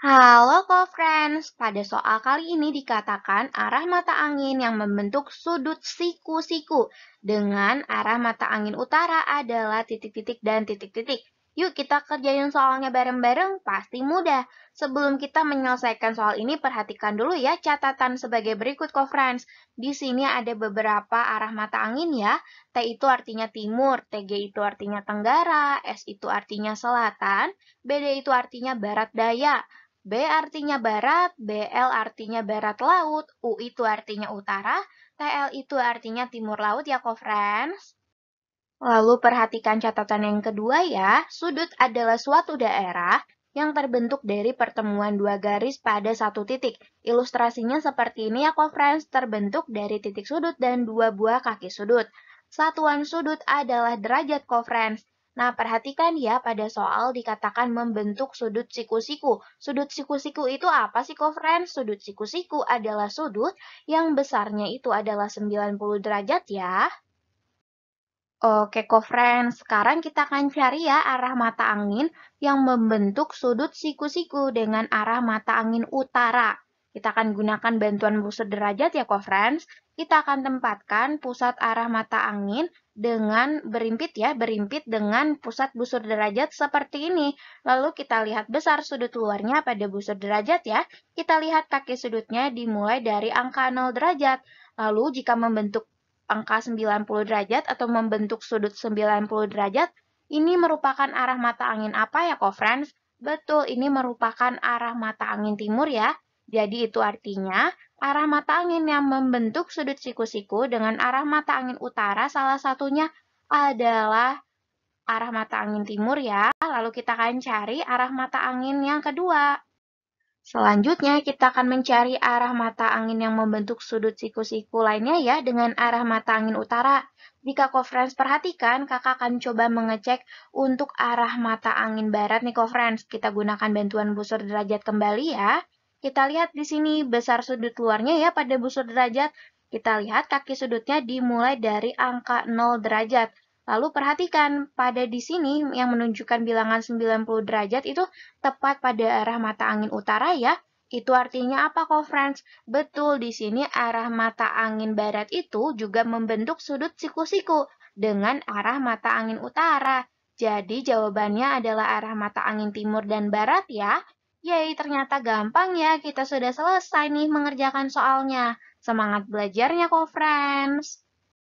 Halo co-friends, pada soal kali ini dikatakan arah mata angin yang membentuk sudut siku-siku dengan arah mata angin utara adalah titik-titik dan titik-titik. Yuk kita kerjain soalnya bareng-bareng, pasti mudah. Sebelum kita menyelesaikan soal ini, perhatikan dulu ya catatan sebagai berikut co-friends. Di sini ada beberapa arah mata angin ya. T itu artinya timur, TG itu artinya tenggara, S itu artinya selatan, BD itu artinya barat daya. B artinya barat, BL artinya barat laut, U itu artinya utara, TL itu artinya timur laut ya ko friends. Lalu perhatikan catatan yang kedua ya, sudut adalah suatu daerah yang terbentuk dari pertemuan dua garis pada satu titik. Ilustrasinya seperti ini ya ko friends, terbentuk dari titik sudut dan dua buah kaki sudut. Satuan sudut adalah derajat ko friends. Nah, perhatikan ya pada soal dikatakan membentuk sudut siku-siku. Sudut siku-siku itu apa sih, kok, friends? Sudut siku-siku adalah sudut yang besarnya itu adalah 90 derajat ya. Oke, kok, friends. Sekarang kita akan cari ya arah mata angin yang membentuk sudut siku-siku dengan arah mata angin utara. Kita akan gunakan bantuan busur derajat ya co-friends. Kita akan tempatkan pusat arah mata angin dengan berimpit ya, berimpit dengan pusat busur derajat seperti ini. Lalu kita lihat besar sudut luarnya pada busur derajat ya. Kita lihat kaki sudutnya dimulai dari angka 0 derajat. Lalu jika membentuk angka 90 derajat atau membentuk sudut 90 derajat, ini merupakan arah mata angin apa ya, co-friends? Betul, ini merupakan arah mata angin timur ya. Jadi itu artinya arah mata angin yang membentuk sudut siku-siku dengan arah mata angin utara salah satunya adalah arah mata angin timur ya. Lalu kita akan cari arah mata angin yang kedua. Selanjutnya kita akan mencari arah mata angin yang membentuk sudut siku-siku lainnya ya dengan arah mata angin utara. Jika Friends perhatikan, kakak akan coba mengecek untuk arah mata angin barat nih Friends. Kita gunakan bantuan busur derajat kembali ya. Kita lihat di sini besar sudut luarnya ya pada busur derajat. Kita lihat kaki sudutnya dimulai dari angka 0 derajat. Lalu perhatikan pada di sini yang menunjukkan bilangan 90 derajat itu tepat pada arah mata angin utara ya. Itu artinya apa kok friends? Betul di sini arah mata angin barat itu juga membentuk sudut siku-siku dengan arah mata angin utara. Jadi jawabannya adalah arah mata angin timur dan barat ya. Yay, ternyata gampang ya, kita sudah selesai nih mengerjakan soalnya. Semangat belajarnya kok, friends!